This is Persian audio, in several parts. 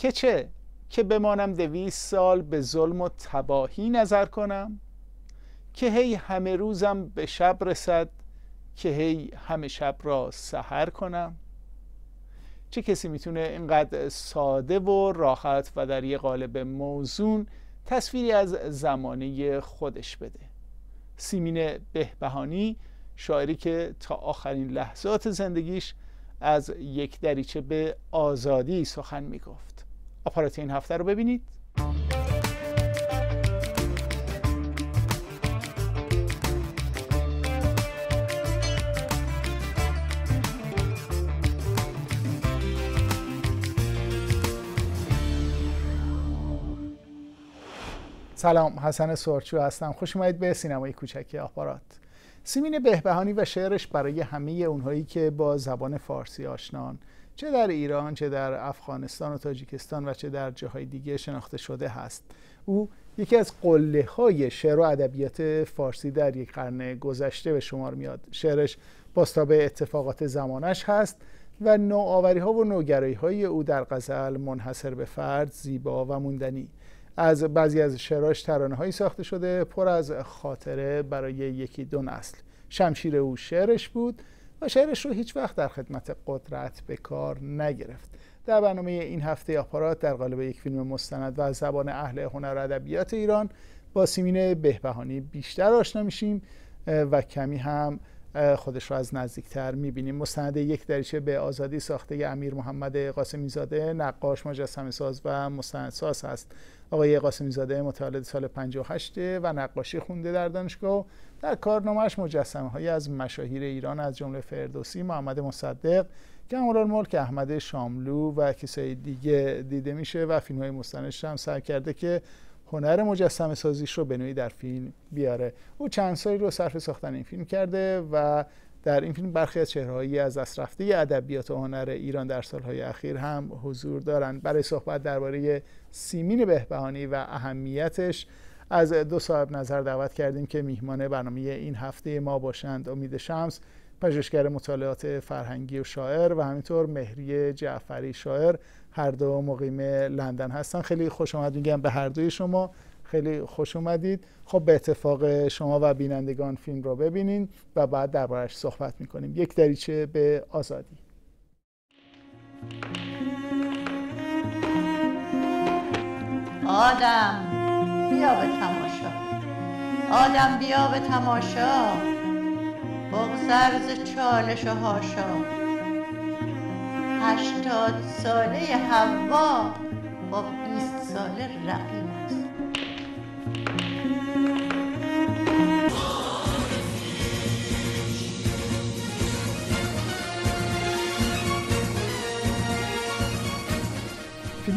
که چه که بمانم دویست سال به ظلم و تباهی نظر کنم که هی همه روزم به شب رسد که هی همه شب را سحر کنم چه کسی میتونه اینقدر ساده و راحت و در یه قالب موزون تصویری از زمانه خودش بده سیمین بهبهانی شاعری که تا آخرین لحظات زندگیش از یک دریچه به آزادی سخن میگفت آپارات این هفته رو ببینید سلام حسن سورچو هستم خوش اومدید به سینمای کوچکی آپارات سیمین بهبهانی و شعرش برای همه اونهایی که با زبان فارسی آشنان چه در ایران چه در افغانستان و تاجیکستان و چه در جاهای دیگه شناخته شده هست او یکی از قله های شعر و ادبیات فارسی در یک قرن گذشته به شمار میاد شعرش باستابه اتفاقات زمانش هست و نوآوری ها و نوگرایی های او در غزل منحصر به فرد زیبا و موندنی از بعضی از شعراش ترانه هایی ساخته شده پر از خاطره برای یکی دو نسل شمشیر او شعرش بود و شعرش رو هیچ وقت در خدمت قدرت به کار نگرفت در برنامه این هفته آپارات در قالب یک فیلم مستند و زبان اهل هنر و ادبیات ایران با سیمین بهبهانی بیشتر آشنا میشیم و کمی هم خودش را از نزدیکتر میبینیم مستند یک دریچه به آزادی ساخته امیر محمد قاسمی زاده نقاش مجسم ساز و ساز هست آقای قاسمی زاده متولد سال 58 و نقاشی خونده در دانشگاه در کارنامهش مجسمه از مشاهیر ایران از جمله فردوسی محمد مصدق ملک احمد شاملو و کسای دیگه دیده میشه و فیلم های مستندش هم سعی کرده که هنر مجسم سازیش رو به نوعی در فیلم بیاره او چند سالی رو صرف ساختن این فیلم کرده و در این فیلم برخی از چهرههایی از دست رفته ادبیات و هنر ایران در سالهای اخیر هم حضور دارند برای صحبت درباره سیمین بهبهانی و اهمیتش از دو صاحب نظر دعوت کردیم که میهمان برنامه این هفته ما باشند امید شمس پژوهشگر مطالعات فرهنگی و شاعر و همینطور مهری جعفری شاعر هر دو مقیم لندن هستن خیلی خوش آمد میگم به هر دوی شما خیلی خوش اومدید خب به اتفاق شما و بینندگان فیلم رو ببینین و بعد دربارش صحبت میکنیم یک دریچه به آزادی آدم بیا به تماشا آدم بیا به تماشا بغزرز چالش و هاشا هشتاد ساله هوا با بیست ساله رقیب است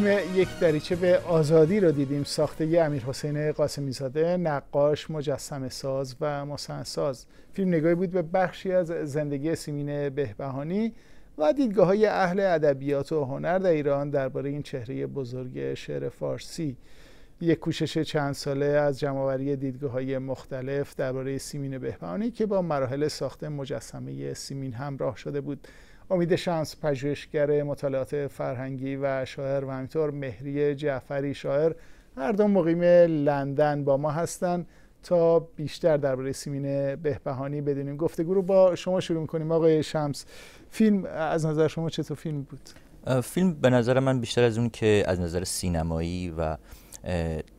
فیلم یک دریچه به آزادی رو دیدیم ساخته امیر حسین قاسمی زاده نقاش مجسم ساز و مسنساز فیلم نگاهی بود به بخشی از زندگی سیمین بهبهانی و دیدگاه های اهل ادبیات و هنر در ایران درباره این چهره بزرگ شعر فارسی یک کوشش چند ساله از جمعآوری دیدگاه های مختلف درباره سیمین بهبهانی که با مراحل ساخت مجسمه سیمین همراه شده بود امید شمس پژوهشگر مطالعات فرهنگی و شاعر و همینطور مهری جعفری شاعر هر دو مقیم لندن با ما هستند تا بیشتر درباره سیمین بهبهانی بدونیم گفتگو رو با شما شروع میکنیم آقای شمس فیلم از نظر شما چطور فیلم بود فیلم به نظر من بیشتر از اون که از نظر سینمایی و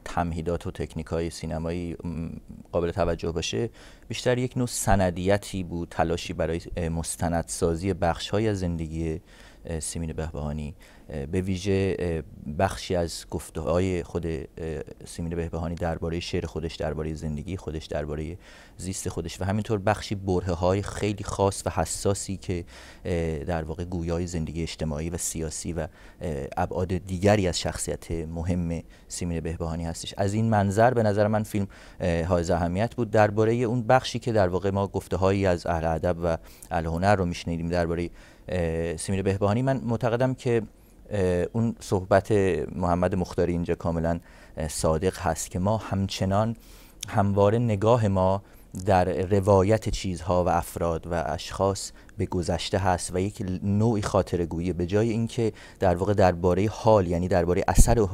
تمهیدات و تکنیک های سینمایی قابل توجه باشه بیشتر یک نوع سندیتی بود تلاشی برای مستندسازی بخش های زندگی سیمین بهبهانی به ویژه بخشی از گفته های خود سیمین بهبهانی درباره شعر خودش درباره زندگی خودش درباره زیست خودش و همینطور بخشی بره های خیلی خاص و حساسی که در واقع گویای زندگی اجتماعی و سیاسی و ابعاد دیگری از شخصیت مهم سیمین بهبهانی هستش از این منظر به نظر من فیلم های اهمیت بود درباره اون بخشی که در واقع ما گفته هایی از اهل ادب و اهل هنر رو میشنیدیم درباره سمیر بهبهانی من معتقدم که اون صحبت محمد مختاری اینجا کاملا صادق هست که ما همچنان همواره نگاه ما در روایت چیزها و افراد و اشخاص به گذشته هست و یک نوعی خاطره گویی به جای اینکه در واقع درباره حال یعنی درباره اثر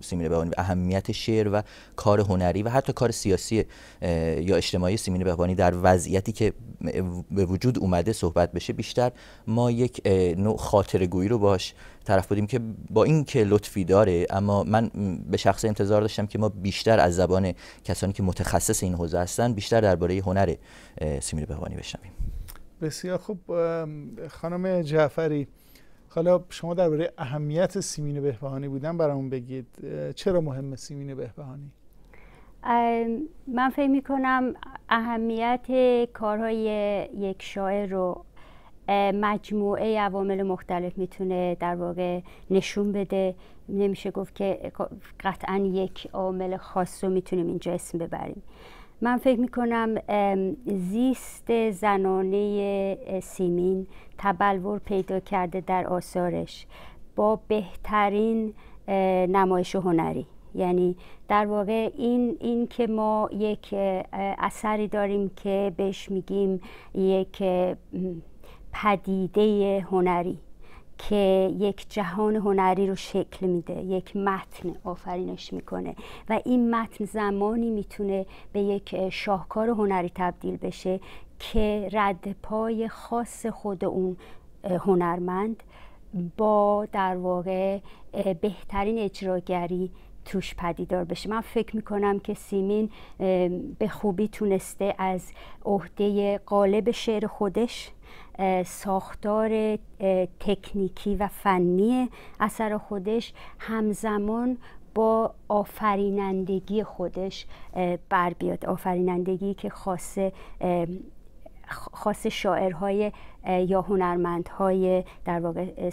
سیمین بهبانی و اهمیت شعر و کار هنری و حتی کار سیاسی یا اجتماعی سیمین بهبانی در وضعیتی که به وجود اومده صحبت بشه بیشتر ما یک نوع خاطره گویی رو باش طرف بودیم که با این که لطفی داره اما من به شخص انتظار داشتم که ما بیشتر از زبان کسانی که متخصص این حوزه هستن بیشتر درباره هنر سیمین بهوانی بشنویم بسیار خوب خانم جعفری حالا شما درباره اهمیت سیمین بهبهانی بودن برامون بگید چرا مهم سیمین بهبهانی من فکر می کنم اهمیت کارهای یک شاعر رو مجموعه عوامل مختلف میتونه در واقع نشون بده نمیشه گفت که قطعا یک عامل خاص رو میتونیم اینجا اسم ببریم من فکر میکنم زیست زنانه سیمین تبلور پیدا کرده در آثارش با بهترین نمایش هنری یعنی در واقع این, این که ما یک اثری داریم که بهش میگیم یک پدیده هنری که یک جهان هنری رو شکل میده یک متن آفرینش میکنه و این متن زمانی میتونه به یک شاهکار هنری تبدیل بشه که رد پای خاص خود اون هنرمند با در واقع بهترین اجراگری توش پدیدار بشه من فکر میکنم که سیمین به خوبی تونسته از عهده قالب شعر خودش ساختار تکنیکی و فنی اثر خودش همزمان با آفرینندگی خودش بر بیاد آفرینندگی که خاص خاص شاعرهای یا هنرمندهای در واقع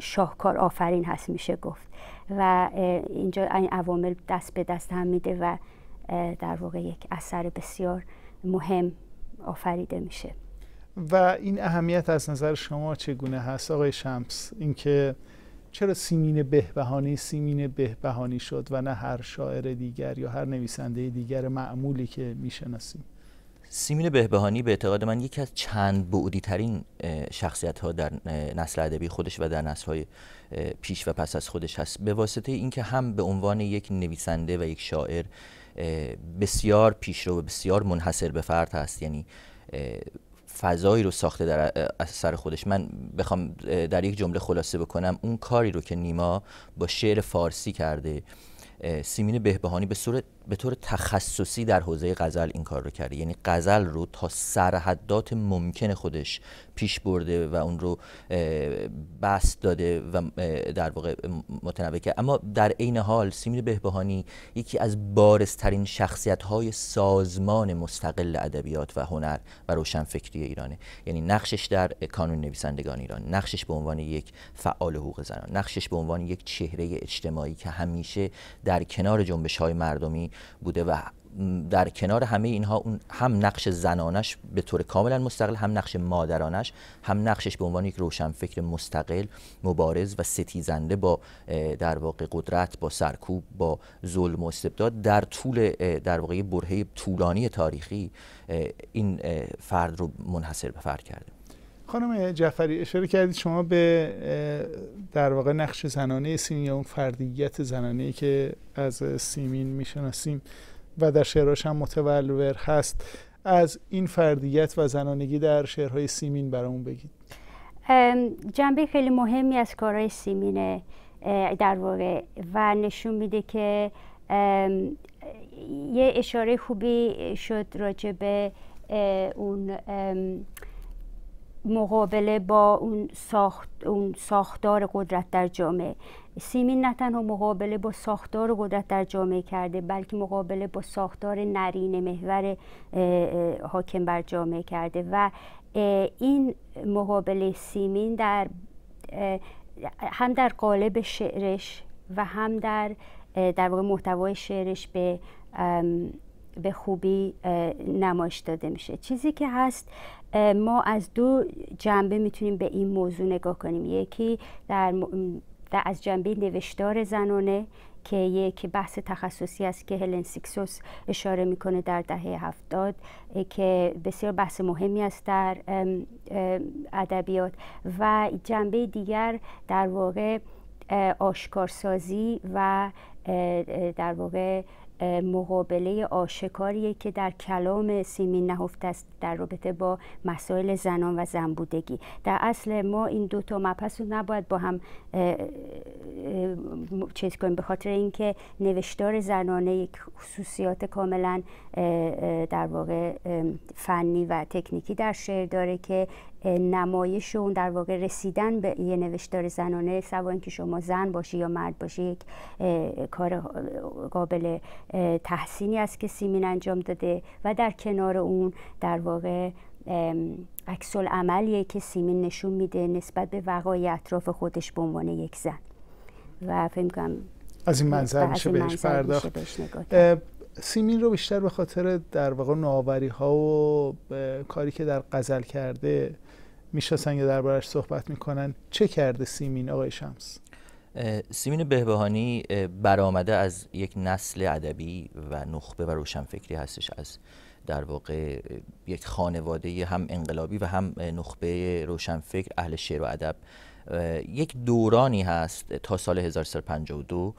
شاهکار آفرین هست میشه گفت و اینجا این عوامل دست به دست هم میده و در واقع یک اثر بسیار مهم آفریده میشه و این اهمیت از نظر شما چگونه هست آقای شمس اینکه چرا سیمین بهبهانی سیمین بهبهانی شد و نه هر شاعر دیگر یا هر نویسنده دیگر معمولی که میشناسیم سیمین بهبهانی به اعتقاد من یکی از چند بعدی ترین شخصیت ها در نسل ادبی خودش و در نسل های پیش و پس از خودش هست به واسطه اینکه هم به عنوان یک نویسنده و یک شاعر بسیار پیشرو و بسیار منحصر به فرد هست یعنی فضایی رو ساخته در اثر خودش من بخوام در یک جمله خلاصه بکنم اون کاری رو که نیما با شعر فارسی کرده سیمین بهبهانی به صورت به طور تخصصی در حوزه غزل این کار رو کرده یعنی غزل رو تا سرحدات ممکن خودش پیش برده و اون رو بست داده و در واقع متنوع کرده اما در عین حال سیمین بهبهانی یکی از بارزترین شخصیت های سازمان مستقل ادبیات و هنر و روشنفکری ایرانه یعنی نقشش در کانون نویسندگان ایران نقشش به عنوان یک فعال حقوق زنان نقشش به عنوان یک چهره اجتماعی که همیشه در کنار جنبش های مردمی بوده و در کنار همه اینها اون هم نقش زنانش به طور کاملا مستقل هم نقش مادرانش هم نقشش به عنوان یک روشنفکر مستقل مبارز و ستیزنده با در واقع قدرت با سرکوب با ظلم و استبداد در طول در واقع برهه طولانی تاریخی این فرد رو منحصر به فرد کرده خانم جعفری اشاره کردید شما به در واقع نقش زنانه سیمین یا اون فردیت زنانه که از سیمین میشناسیم و در شعراش هم متولور هست از این فردیت و زنانگی در شعرهای سیمین برامون بگید جنبه خیلی مهمی از کارهای سیمینه در واقع و نشون میده که یه اشاره خوبی شد راجع به اون مقابله با اون, ساخت، اون ساختار قدرت در جامعه سیمین نه تنها مقابله با ساختار قدرت در جامعه کرده بلکه مقابله با ساختار نرین محور حاکم بر جامعه کرده و این مقابله سیمین در هم در قالب شعرش و هم در در واقع محتوای شعرش به به خوبی نمایش داده میشه چیزی که هست ما از دو جنبه میتونیم به این موضوع نگاه کنیم یکی در, از جنبه نوشتار زنانه که یک بحث تخصصی است که هلن سیکسوس اشاره میکنه در دهه هفتاد که بسیار بحث مهمی است در ادبیات و جنبه دیگر در واقع آشکارسازی و در واقع مقابله آشکاریه که در کلام سیمین نهفته است در رابطه با مسائل زنان و زنبودگی در اصل ما این دو تا مبحث رو نباید با هم چیز کنیم به خاطر اینکه نوشتار زنانه یک خصوصیات کاملا در واقع فنی و تکنیکی در شعر داره که نمایش اون در واقع رسیدن به یه نوشتار زنانه سواء که شما زن باشی یا مرد باشی یک کار قابل تحسینی است که سیمین انجام داده و در کنار اون در واقع عکس عملیه که سیمین نشون میده نسبت به وقای اطراف خودش به عنوان یک زن و فکر کنم از این منظر میشه بهش پرداخت سیمین رو بیشتر به خاطر در واقع نوآوری ها و کاری که در قزل کرده میشناسن یا دربارش صحبت میکنن چه کرده سیمین آقای شمس سیمین بهبهانی برآمده از یک نسل ادبی و نخبه و روشنفکری هستش از در واقع یک خانواده هم انقلابی و هم نخبه روشنفکر اهل شعر و ادب یک دورانی هست تا سال 1352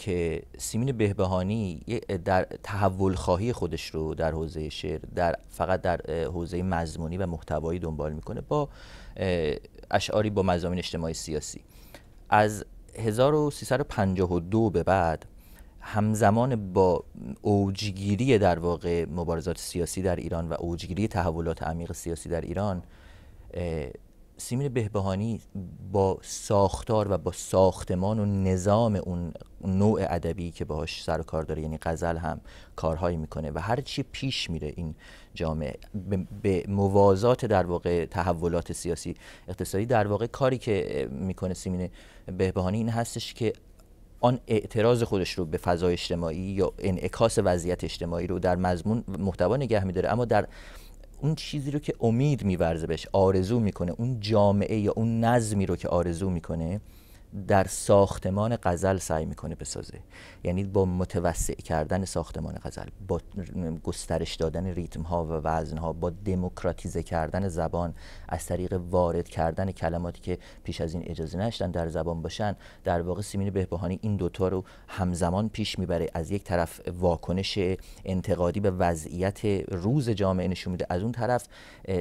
که سیمین بهبهانی در تحول خواهی خودش رو در حوزه شعر در فقط در حوزه مضمونی و محتوایی دنبال میکنه با اشعاری با مزامین اجتماعی سیاسی از 1352 به بعد همزمان با اوجگیری در واقع مبارزات سیاسی در ایران و اوجگیری تحولات عمیق سیاسی در ایران سیمین بهبهانی با ساختار و با ساختمان و نظام اون نوع ادبی که باهاش سر و کار داره یعنی غزل هم کارهایی میکنه و هر چی پیش میره این جامعه به موازات در واقع تحولات سیاسی اقتصادی در واقع کاری که میکنه سیمین بهبهانی این هستش که آن اعتراض خودش رو به فضای اجتماعی یا انعکاس وضعیت اجتماعی رو در مضمون محتوا نگه میداره اما در اون چیزی رو که امید میورزه بهش آرزو میکنه اون جامعه یا اون نظمی رو که آرزو میکنه در ساختمان غزل سعی میکنه بسازه یعنی با متوسع کردن ساختمان غزل با گسترش دادن ریتم ها و وزن ها با دموکراتیزه کردن زبان از طریق وارد کردن کلماتی که پیش از این اجازه نشدن در زبان باشن در واقع سیمین بهبهانی این دوتا رو همزمان پیش میبره از یک طرف واکنش انتقادی به وضعیت روز جامعه نشون میده از اون طرف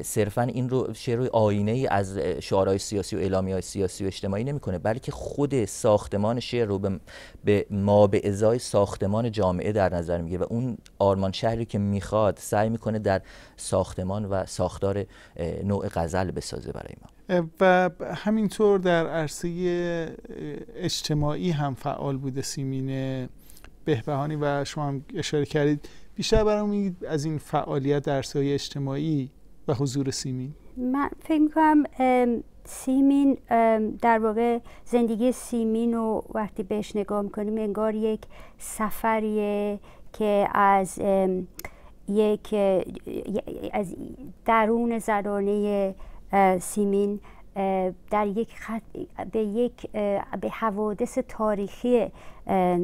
صرفا این رو شعر آینه ای از شعارهای سیاسی و اعلامی سیاسی و اجتماعی نمیکنه بلکه خود ساختمان شهر رو به, ما به ازای ساختمان جامعه در نظر میگیره و اون آرمان شهری که میخواد سعی میکنه در ساختمان و ساختار نوع غزل بسازه برای ما و همینطور در عرصه اجتماعی هم فعال بوده سیمین بهبهانی و شما هم اشاره کردید بیشتر برام از این فعالیت در عرصه اجتماعی و حضور سیمین من فکر میکنم سیمین در واقع زندگی سیمین رو وقتی بهش نگاه میکنیم انگار یک سفریه که از یک از درون زنانه سیمین در یک خط به یک به حوادث تاریخی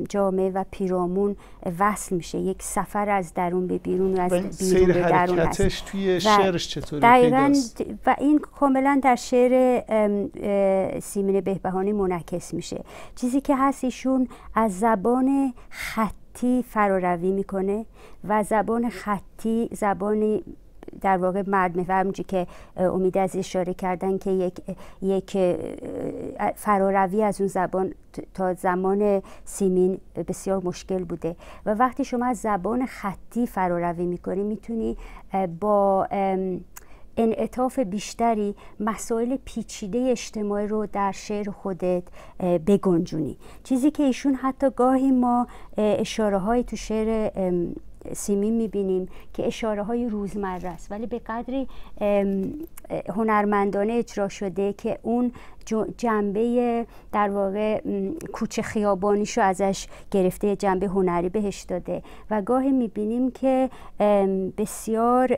جامعه و پیرامون وصل میشه یک سفر از درون به بیرون و از بیرون به درون است توی شعرش چطوری و این کاملا در شعر سیمین بهبهانی منعکس میشه چیزی که هست ایشون از زبان خطی فراروی میکنه و زبان خطی زبان در واقع مرد محور همونجی که امید از اشاره کردن که یک, یک فراروی از اون زبان تا زمان سیمین بسیار مشکل بوده و وقتی شما از زبان خطی فراروی میکنی میتونی با انعطاف بیشتری مسائل پیچیده اجتماعی رو در شعر خودت بگنجونی چیزی که ایشون حتی گاهی ما اشاره های تو شعر سیمین میبینیم که اشاره های روزمره است ولی به قدری هنرمندانه اجرا شده که اون جنبه در واقع کوچه خیابانیشو ازش گرفته جنبه هنری بهش داده و گاهی میبینیم که بسیار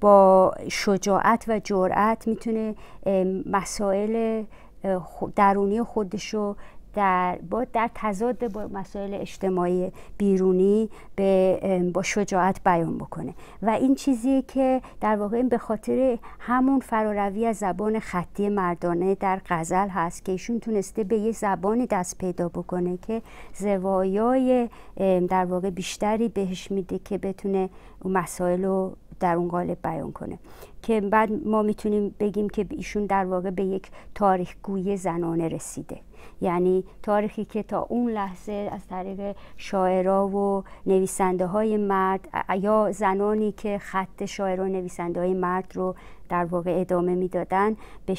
با شجاعت و جرأت میتونه مسائل درونی خودشو در با در تضاد با مسائل اجتماعی بیرونی به با شجاعت بیان بکنه و این چیزی که در واقع به خاطر همون فراروی از زبان خطی مردانه در غزل هست که ایشون تونسته به یه زبانی دست پیدا بکنه که زوایای در واقع بیشتری بهش میده که بتونه مسائل رو در اون قالب بیان کنه که بعد ما میتونیم بگیم که ایشون در واقع به یک تاریخگوی زنانه رسیده یعنی تاریخی که تا اون لحظه از طریق شاعرا و نویسنده های مرد یا زنانی که خط شاعر و نویسنده های مرد رو در واقع ادامه میدادن به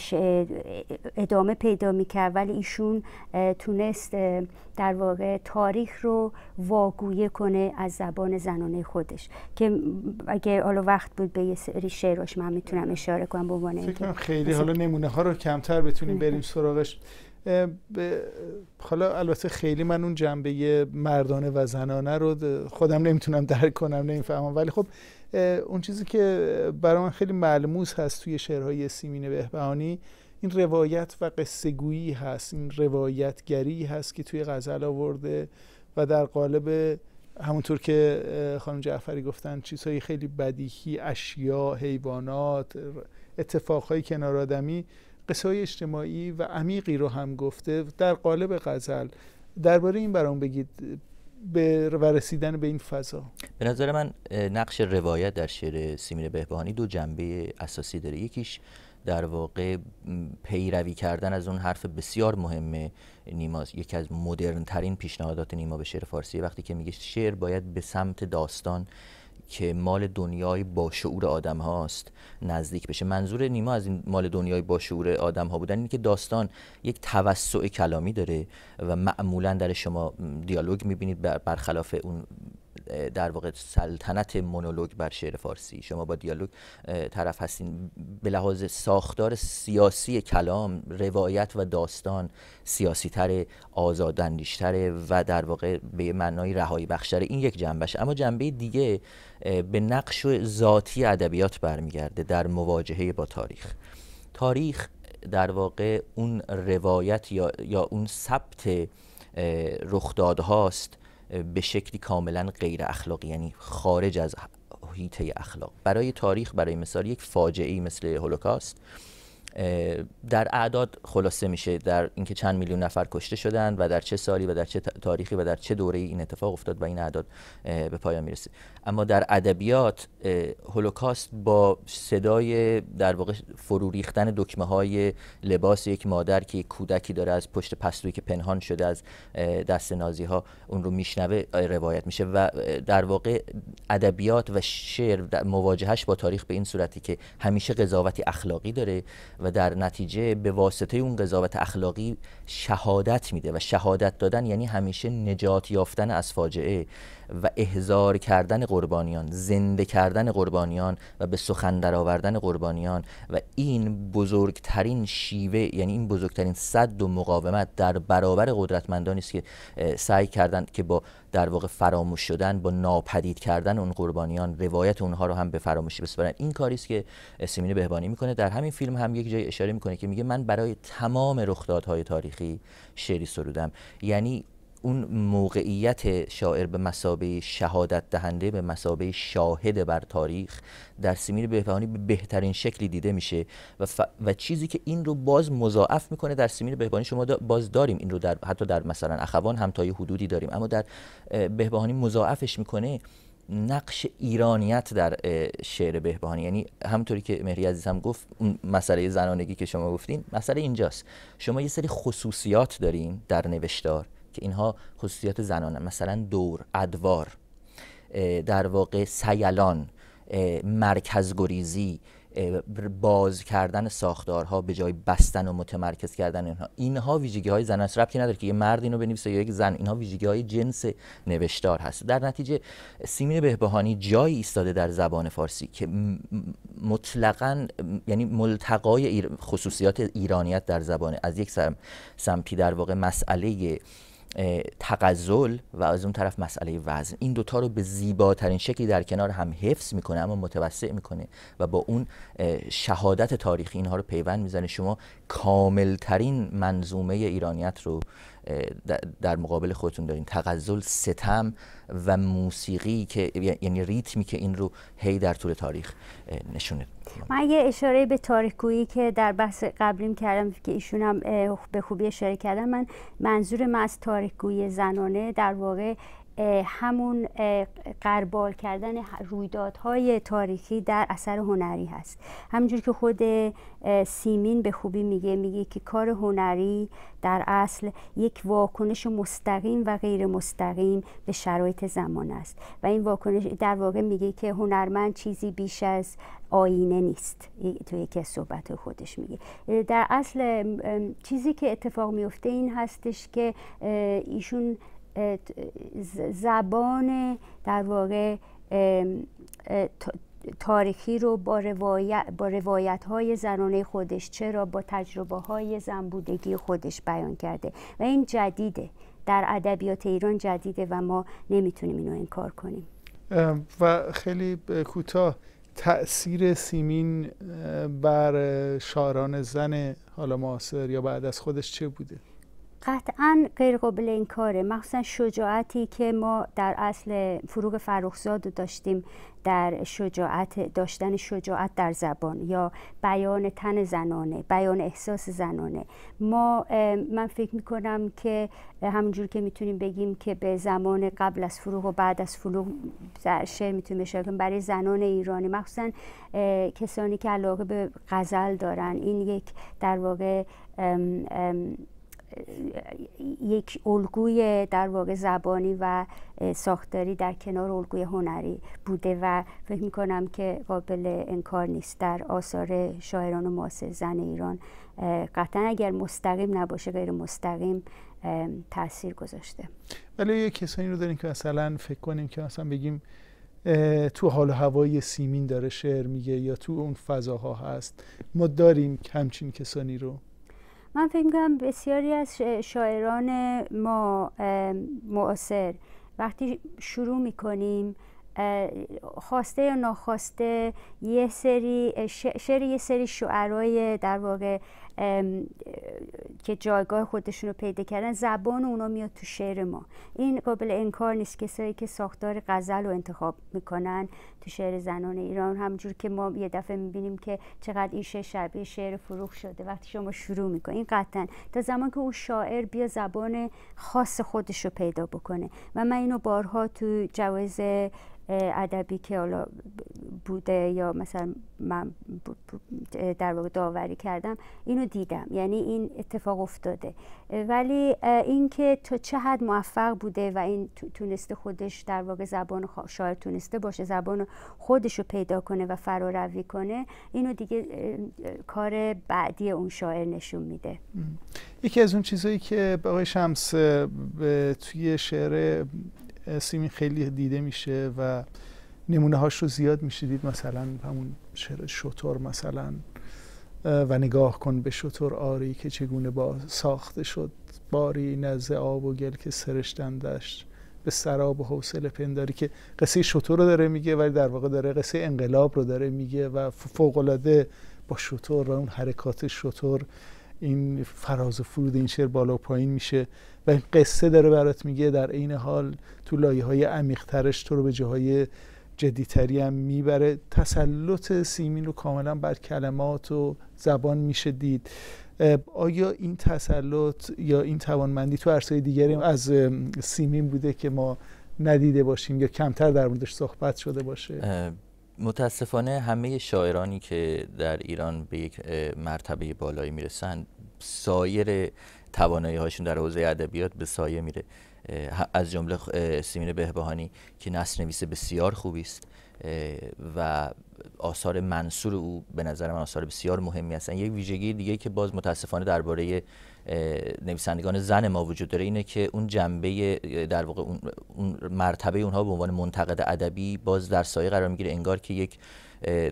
ادامه پیدا میکرد ولی ایشون تونست در واقع تاریخ رو واگویه کنه از زبان زنانه خودش که اگه حالا وقت بود به یه سری شعراش من میتونم اشاره کنم به عنوان خیلی حالا نمونه ها رو کمتر بتونیم بریم سراغش حالا البته خیلی من اون جنبه مردانه و زنانه رو خودم نمیتونم درک کنم نمیفهمم ولی خب اون چیزی که برای من خیلی ملموس هست توی شعرهای سیمین بهبهانی این روایت و قصه گویی هست این روایتگری هست که توی غزل آورده و در قالب همونطور که خانم جعفری گفتن چیزهای خیلی بدیهی اشیا حیوانات اتفاقهای کنار آدمی قصه اجتماعی و عمیقی رو هم گفته در قالب غزل درباره این برام بگید به و رسیدن به این فضا به نظر من نقش روایت در شعر سیمین بهبهانی دو جنبه اساسی داره یکیش در واقع پیروی کردن از اون حرف بسیار مهم نیما یکی از مدرن ترین پیشنهادات نیما به شعر فارسی وقتی که میگه شعر باید به سمت داستان که مال دنیای با شعور آدم هاست نزدیک بشه منظور نیما از این مال دنیای با شعور آدم ها بودن اینه که داستان یک توسع کلامی داره و معمولا در شما دیالوگ میبینید برخلاف اون در واقع سلطنت مونولوگ بر شعر فارسی شما با دیالوگ طرف هستین به لحاظ ساختار سیاسی کلام روایت و داستان سیاسی تر آزاداندیشتره و در واقع به معنای رهایی بخشتره این یک جنبش اما جنبه دیگه به نقش ذاتی ادبیات برمیگرده در مواجهه با تاریخ تاریخ در واقع اون روایت یا, یا اون ثبت رخدادهاست به شکلی کاملا غیر اخلاقی یعنی خارج از حیطه اخلاق برای تاریخ برای مثال یک فاجعه مثل هولوکاست در اعداد خلاصه میشه در اینکه چند میلیون نفر کشته شدن و در چه سالی و در چه تاریخی و در چه دوره این اتفاق افتاد و این اعداد به پایان میرسه اما در ادبیات هولوکاست با صدای در واقع فرو ریختن دکمه های لباس یک مادر که یک کودکی داره از پشت پستویی که پنهان شده از دست نازی ها اون رو میشنوه روایت میشه و در واقع ادبیات و شعر مواجهش با تاریخ به این صورتی که همیشه قضاوتی اخلاقی داره و در نتیجه به واسطه اون قضاوت اخلاقی شهادت میده و شهادت دادن یعنی همیشه نجات یافتن از فاجعه و احزار کردن قربانیان زنده کردن قربانیان و به سخن درآوردن قربانیان و این بزرگترین شیوه یعنی این بزرگترین صد و مقاومت در برابر قدرتمندانی است که سعی کردند که با در واقع فراموش شدن با ناپدید کردن اون قربانیان روایت اونها رو هم به فراموشی بسپارن این کاری است که سیمین بهبانی میکنه در همین فیلم هم یک جای اشاره میکنه که میگه من برای تمام رخدادهای تاریخی شعری سرودم یعنی اون موقعیت شاعر به مسابه شهادت دهنده به مسابه شاهد بر تاریخ در سیمین بهبهانی به بهترین شکلی دیده میشه و, و چیزی که این رو باز مضاعف میکنه در سیمین بهبهانی شما باز داریم این رو در حتی در مثلا اخوان هم تا حدودی داریم اما در بهبهانی مضاعفش میکنه نقش ایرانیت در شعر بهبهانی یعنی همطوری که مهری عزیز هم گفت اون مسئله زنانگی که شما گفتین مسئله اینجاست شما یه سری خصوصیات داریم در نوشتار که اینها خصوصیات زنانه مثلا دور ادوار در واقع سیلان مرکزگریزی باز کردن ساختارها به جای بستن و متمرکز کردن اینها اینها ویژگی های زن است نداره که یه مرد اینو بنویسه یا یک زن اینها ویژگی های جنس نوشتار هست در نتیجه سیمین بهبهانی جایی ایستاده در زبان فارسی که مطلقا یعنی ملتقای خصوصیات ایرانیت در زبان از یک سمتی در واقع مسئله تقزل و از اون طرف مسئله وزن این دوتا رو به زیباترین شکلی در کنار هم حفظ میکنه اما متوسع میکنه و با اون شهادت تاریخی اینها رو پیوند میزنه شما کاملترین منظومه ایرانیت رو در مقابل خودتون دارین تغزل ستم و موسیقی که یعنی ریتمی که این رو هی در طول تاریخ نشونه من یه اشاره به تاریکویی که در بحث قبلیم کردم که ایشون هم به خوبی اشاره کردم من منظور من از تاریخ زنانه در واقع همون قربال کردن رویدادهای تاریخی در اثر هنری هست همینجور که خود سیمین به خوبی میگه میگه که کار هنری در اصل یک واکنش مستقیم و غیر مستقیم به شرایط زمان است و این واکنش در واقع میگه که هنرمند چیزی بیش از آینه نیست تو یکی از صحبت خودش میگه در اصل چیزی که اتفاق میفته این هستش که ایشون زبان در واقع تاریخی رو با روایت, با روایت های زنانه خودش چرا با تجربه های زنبودگی خودش بیان کرده و این جدیده در ادبیات ایران جدیده و ما نمیتونیم اینو انکار کنیم و خیلی کوتاه تاثیر سیمین بر شاعران زن حالا معاصر یا بعد از خودش چه بوده قطعا غیر قابل این کاره مخصوصا شجاعتی که ما در اصل فروغ فرخزاد داشتیم در شجاعت داشتن شجاعت در زبان یا بیان تن زنانه بیان احساس زنانه ما من فکر میکنم که همونجور که میتونیم بگیم که به زمان قبل از فروغ و بعد از فروغ شعر میتونیم اشاره کنیم برای زنان ایرانی مخصوصا کسانی که علاقه به غزل دارن این یک در واقع یک الگوی در واقع زبانی و ساختاری در کنار الگوی هنری بوده و فکر می کنم که قابل انکار نیست در آثار شاعران و معاصر زن ایران قطعا اگر مستقیم نباشه غیر مستقیم تاثیر گذاشته ولی یه کسانی رو داریم که مثلا فکر کنیم که مثلا بگیم تو حال هوای سیمین داره شعر میگه یا تو اون فضاها هست ما داریم کمچین کسانی رو من فکر میکنم بسیاری از شاعران ما معاصر وقتی شروع میکنیم خواسته یا ناخواسته یه سری شعر یه سری شعرهای در واقع که جایگاه خودشون رو پیدا کردن زبان اونا میاد تو شعر ما این قابل انکار نیست کسایی که ساختار غزل رو انتخاب میکنن تو شعر زنان ایران همجور که ما یه دفعه میبینیم که چقدر این شعر شبیه شعر فروخ شده وقتی شما شروع میکنه این قطعا تا زمان که او شاعر بیا زبان خاص خودش رو پیدا بکنه و من اینو بارها تو جوایز ادبی که حالا بوده یا مثلا من در واقع داوری کردم اینو دیدم یعنی این اتفاق افتاده ولی اینکه تو چه حد موفق بوده و این تونسته خودش در واقع زبان شاعر تونسته باشه زبان خودش رو پیدا کنه و فراروی کنه اینو دیگه کار بعدی اون شاعر نشون میده یکی از اون چیزهایی که آقای شمس توی شعر سیمین خیلی دیده میشه و نمونه هاش رو زیاد میشه دید مثلا همون شطور مثلا و نگاه کن به شطور آری که چگونه با ساخته شد باری نزد آب و گل که سرشتندش به سراب و حوصله پنداری که قصه شطور رو داره میگه ولی در واقع داره قصه انقلاب رو داره میگه و فوق با شطور و اون حرکات شطور این فراز و فرود این شعر بالا و پایین میشه و این قصه داره برات میگه در عین حال تو لایه های عمیقترش تو رو به جاهای جدیتری هم میبره تسلط سیمین رو کاملا بر کلمات و زبان میشه دید آیا این تسلط یا این توانمندی تو عرصه دیگری از سیمین بوده که ما ندیده باشیم یا کمتر در موردش صحبت شده باشه متاسفانه همه شاعرانی که در ایران به یک مرتبه بالایی میرسن سایر توانایی هاشون در حوزه ادبیات به سایه میره از جمله سیمین بهبهانی که نسل نویس بسیار خوبی است و آثار منصور او به نظر من آثار بسیار مهمی هستن یک ویژگی دیگه که باز متاسفانه درباره نویسندگان زن ما وجود داره اینه که اون جنبه در واقع اون مرتبه اونها به عنوان منتقد ادبی باز در سایه قرار میگیره انگار که یک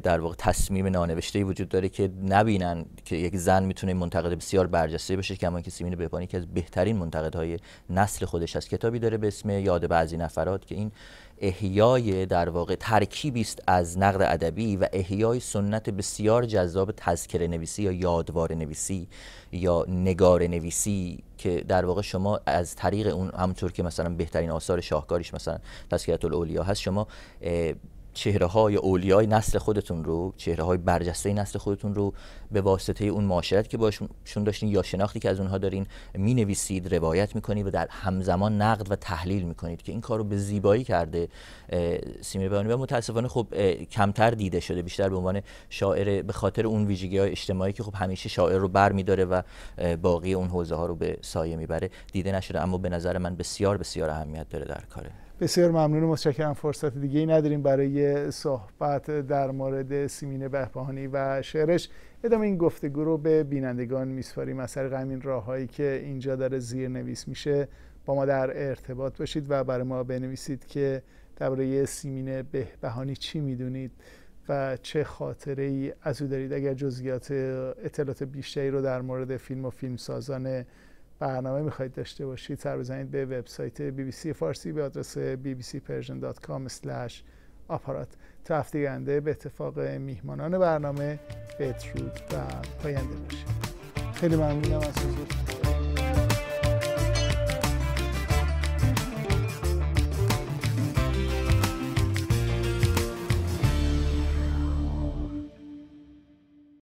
در واقع تصمیم نانوشته‌ای وجود داره که نبینن که یک زن میتونه منتقد بسیار برجسته باشه کسی که سیمین بهبانی که از بهترین منتقدهای نسل خودش از کتابی داره به اسم یاد بعضی نفرات که این احیای در واقع ترکیبی است از نقد ادبی و احیای سنت بسیار جذاب تذکره نویسی یا یادوار نویسی یا نگار نویسی که در واقع شما از طریق اون همطور که مثلا بهترین آثار شاهکاریش مثلا تذکرت الاولیا هست شما چهره های اولیای نسل خودتون رو چهره های برجسته نسل خودتون رو به واسطه اون معاشرت که باشون داشتین یا شناختی که از اونها دارین می نویسید روایت میکنید و در همزمان نقد و تحلیل کنید که این کار رو به زیبایی کرده سیمه بیانی و متاسفانه خب کمتر دیده شده بیشتر به عنوان شاعر به خاطر اون ویژگی های اجتماعی که خب همیشه شاعر رو بر داره و باقی اون حوزه ها رو به سایه میبره دیده نشده اما به نظر من بسیار بسیار اهمیت داره در کاره بسیار ممنون و متشکرم فرصت دیگه ای نداریم برای صحبت در مورد سیمین بهبهانی و شعرش ادامه این گفتگو رو به بینندگان میسپاریم از طریق همین راههایی که اینجا داره زیر نویس میشه با ما در ارتباط باشید و برای ما بنویسید که درباره سیمین بهبهانی چی میدونید و چه خاطره ای از او دارید اگر جزئیات اطلاعات بیشتری رو در مورد فیلم و فیلمسازان برنامه میخواید داشته باشید سر بزنید به وبسایت بی بی سی فارسی به آدرس bbcpersian.com آپارات تا هفته به اتفاق میهمانان برنامه بترود و پاینده باشید خیلی ممنونم از حضورتون